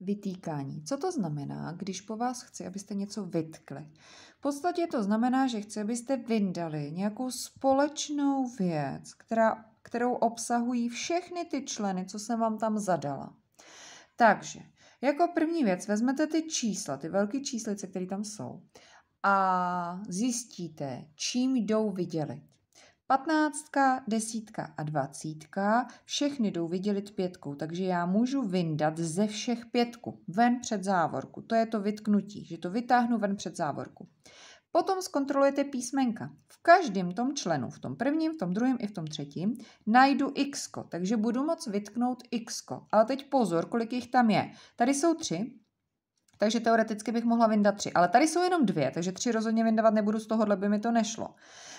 Vytýkání. Co to znamená, když po vás chci, abyste něco vytkli? V podstatě to znamená, že chci, abyste vyndali nějakou společnou věc, která, kterou obsahují všechny ty členy, co jsem vám tam zadala. Takže, jako první věc vezmete ty čísla, ty velké číslice, které tam jsou, a zjistíte, čím jdou vydělit. Patnáctka, desítka a dvacítka, všechny jdou vydělit pětkou, takže já můžu vyndat ze všech pětku, ven před závorku. To je to vytknutí, že to vytáhnu ven před závorku. Potom zkontrolujete písmenka. V každém tom členu, v tom prvním, v tom druhém i v tom třetím, najdu x, takže budu moc vytknout x. Ale teď pozor, kolik jich tam je. Tady jsou tři, takže teoreticky bych mohla vyndat tři. Ale tady jsou jenom dvě, takže tři rozhodně vyndavat nebudu, z tohohle by mi to nešlo.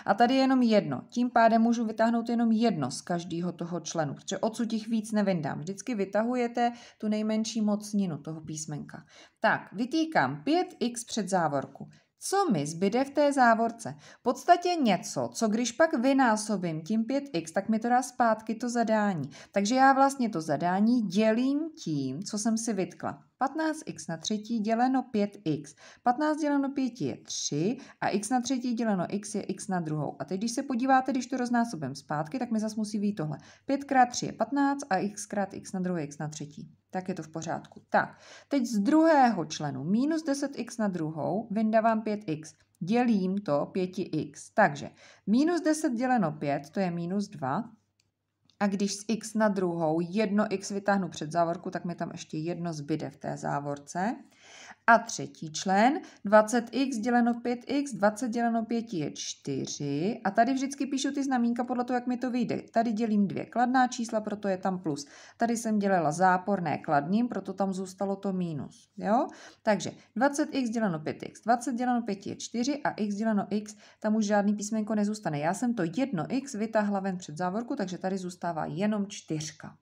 A tady je jenom jedno. Tím pádem můžu vytáhnout jenom jedno z každého toho členu, protože odsud jich víc nevyndám. Vždycky vytahujete tu nejmenší mocninu toho písmenka. Tak, vytýkám 5x před závorku. Co mi zbyde v té závorce? V podstatě něco, co když pak vynásobím tím 5x, tak mi to dá zpátky to zadání. Takže já vlastně to zadání dělím tím, co jsem si vytkla. 15x na třetí děleno 5x. 15 děleno 5 je 3 a x na třetí děleno x je x na druhou. A teď, když se podíváte, když to roznásobím zpátky, tak mi zase musí být tohle. 5 x 3 je 15 a x krát x na druhou x na třetí. Tak je to v pořádku. Tak, teď z druhého členu minus 10x na druhou vyndávám 5x. Dělím to 5x. Takže minus 10 děleno 5, to je minus 2. A když z x na druhou jedno x vytáhnu před závorku, tak mi tam ještě jedno zbyde v té závorce. A třetí člen, 20x děleno 5x, 20 děleno 5 je 4. A tady vždycky píšu ty znamínka podle toho, jak mi to vyjde. Tady dělím dvě kladná čísla, proto je tam plus. Tady jsem dělala záporné kladným, proto tam zůstalo to mínus. Jo? Takže 20x děleno 5x, 20 děleno 5 je 4 a x děleno x, tam už žádný písmenko nezůstane. Já jsem to jedno x vytáhla ven před závorku, takže tady zůstává jenom čtyřka.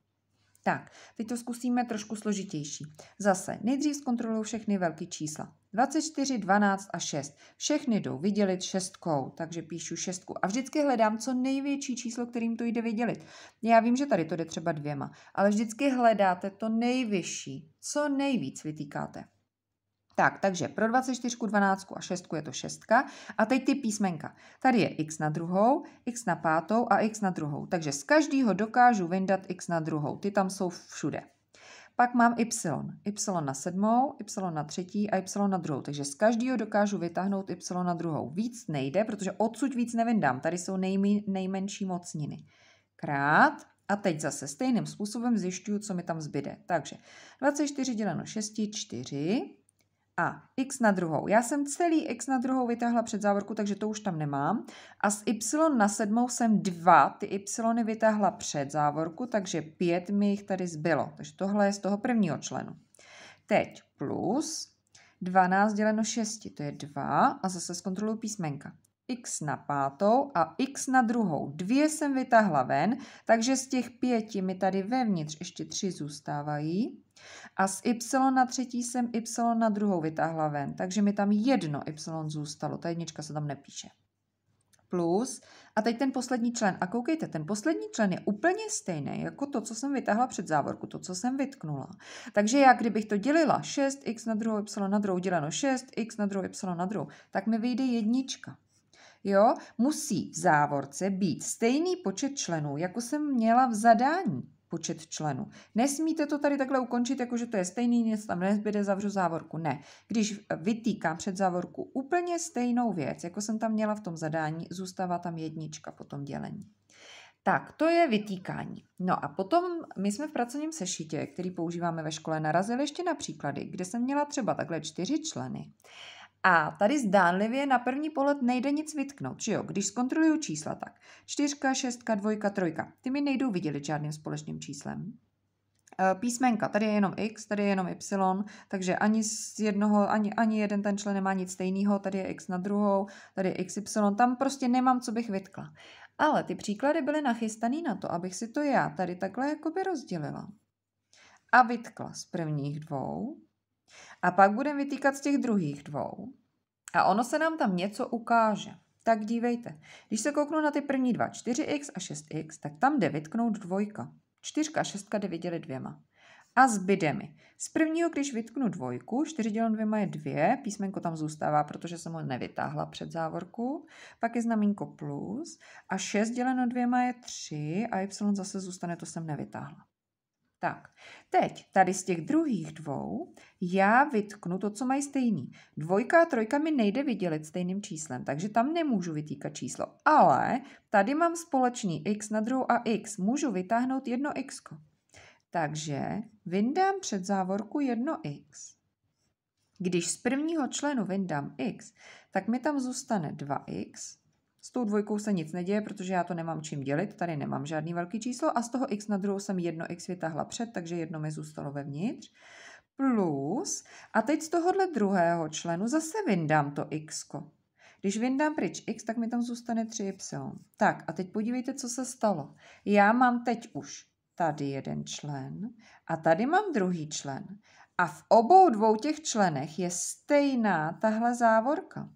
Tak, teď to zkusíme trošku složitější. Zase, nejdřív zkontroluji všechny velké čísla. 24, 12 a 6. Všechny jdou vydělit šestkou, takže píšu šestku. A vždycky hledám co největší číslo, kterým to jde vydělit. Já vím, že tady to jde třeba dvěma, ale vždycky hledáte to nejvyšší, co nejvíc vytýkáte. Tak, takže pro 24, 12 a 6 je to 6. A teď ty písmenka. Tady je x na druhou, x na pátou a x na druhou. Takže z každého dokážu vyndat x na druhou. Ty tam jsou všude. Pak mám y. y na sedmou, y na třetí a y na druhou. Takže z každého dokážu vytáhnout y na druhou. Víc nejde, protože odsud víc nevyndám. Tady jsou nejmi, nejmenší mocniny. Krát a teď zase stejným způsobem zjišťuju, co mi tam zbyde. Takže 24 děleno 6, 4 a x na druhou. Já jsem celý x na druhou vytáhla před závorku, takže to už tam nemám. A z y na sedmou jsem dva, ty y vytáhla před závorku, takže pět mi jich tady zbylo. Takže tohle je z toho prvního členu. Teď plus 12 děleno 6, to je 2 a zase zkontroluji písmenka x na pátou a x na druhou. Dvě jsem vytahla ven, takže z těch pěti mi tady vevnitř ještě tři zůstávají. A z y na třetí jsem y na druhou vytáhla ven, takže mi tam jedno y zůstalo. Ta jednička se tam nepíše. Plus, a teď ten poslední člen. A koukejte, ten poslední člen je úplně stejný jako to, co jsem vytáhla před závorku, to, co jsem vytknula. Takže já, kdybych to dělila 6x na druhou, y na druhou, děleno 6x na druhou, y na druhou, tak mi vyjde jednička jo, musí v závorce být stejný počet členů, jako jsem měla v zadání počet členů. Nesmíte to tady takhle ukončit, jakože to je stejný, nic tam nezbyde, zavřu závorku. Ne. Když vytýkám před závorku úplně stejnou věc, jako jsem tam měla v tom zadání, zůstává tam jednička po tom dělení. Tak, to je vytýkání. No a potom my jsme v pracovním sešitě, který používáme ve škole, narazili ještě na příklady, kde jsem měla třeba takhle čtyři členy. A tady zdánlivě na první pohled nejde nic vytknout, že jo? Když zkontroluju čísla, tak čtyřka, šestka, dvojka, trojka. Ty mi nejdou vidět žádným společným číslem. E, písmenka, tady je jenom x, tady je jenom y, takže ani z jednoho, ani, ani jeden ten člen nemá nic stejného, tady je x na druhou, tady je xy, tam prostě nemám, co bych vytkla. Ale ty příklady byly nachystané na to, abych si to já tady takhle jakoby rozdělila. A vytkla z prvních dvou, a pak budeme vytýkat z těch druhých dvou. A ono se nám tam něco ukáže. Tak dívejte, když se kouknu na ty první dva, 4x a 6x, tak tam jde vytknout dvojka. Čtyřka a šestka jde viděli dvěma. A zbyde mi. Z prvního, když vytknu dvojku, 4 děleno dvěma je 2, písmenko tam zůstává, protože jsem ho nevytáhla před závorku. Pak je znamínko plus a 6 děleno dvěma je 3 a y zase zůstane, to jsem nevytáhla. Tak, teď tady z těch druhých dvou já vytknu to, co mají stejný. Dvojka a trojka mi nejde vydělit stejným číslem, takže tam nemůžu vytýkat číslo. Ale tady mám společný x na druhou a x. Můžu vytáhnout jedno x. -ko. Takže vyndám před závorku jedno x. Když z prvního členu vyndám x, tak mi tam zůstane 2x s tou dvojkou se nic neděje, protože já to nemám čím dělit, tady nemám žádný velký číslo a z toho x na druhou jsem jedno x vytáhla před, takže jedno mi zůstalo vevnitř. Plus, a teď z tohohle druhého členu zase vyndám to x. -ko. Když vyndám pryč x, tak mi tam zůstane 3y. Tak a teď podívejte, co se stalo. Já mám teď už tady jeden člen a tady mám druhý člen. A v obou dvou těch členech je stejná tahle závorka.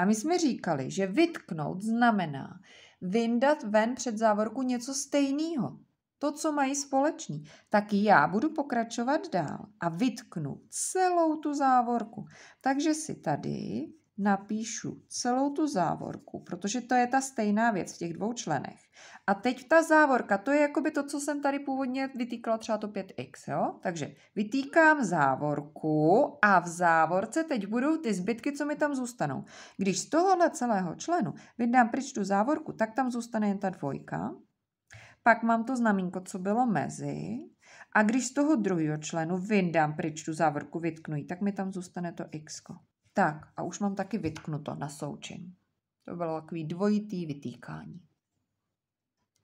A my jsme říkali, že vytknout znamená vyndat ven před závorku něco stejného. To, co mají společný. Tak já budu pokračovat dál a vytknu celou tu závorku. Takže si tady napíšu celou tu závorku, protože to je ta stejná věc v těch dvou členech. A teď ta závorka, to je jako by to, co jsem tady původně vytýkala, třeba to 5x, jo? Takže vytýkám závorku a v závorce teď budou ty zbytky, co mi tam zůstanou. Když z tohohle celého členu vydám pryč tu závorku, tak tam zůstane jen ta dvojka. Pak mám to znamínko, co bylo mezi. A když z toho druhého členu vyndám pryč tu závorku, vytknu ji, tak mi tam zůstane to x. -ko. Tak a už mám taky vytknuto na součin. To bylo takový dvojitý vytýkání.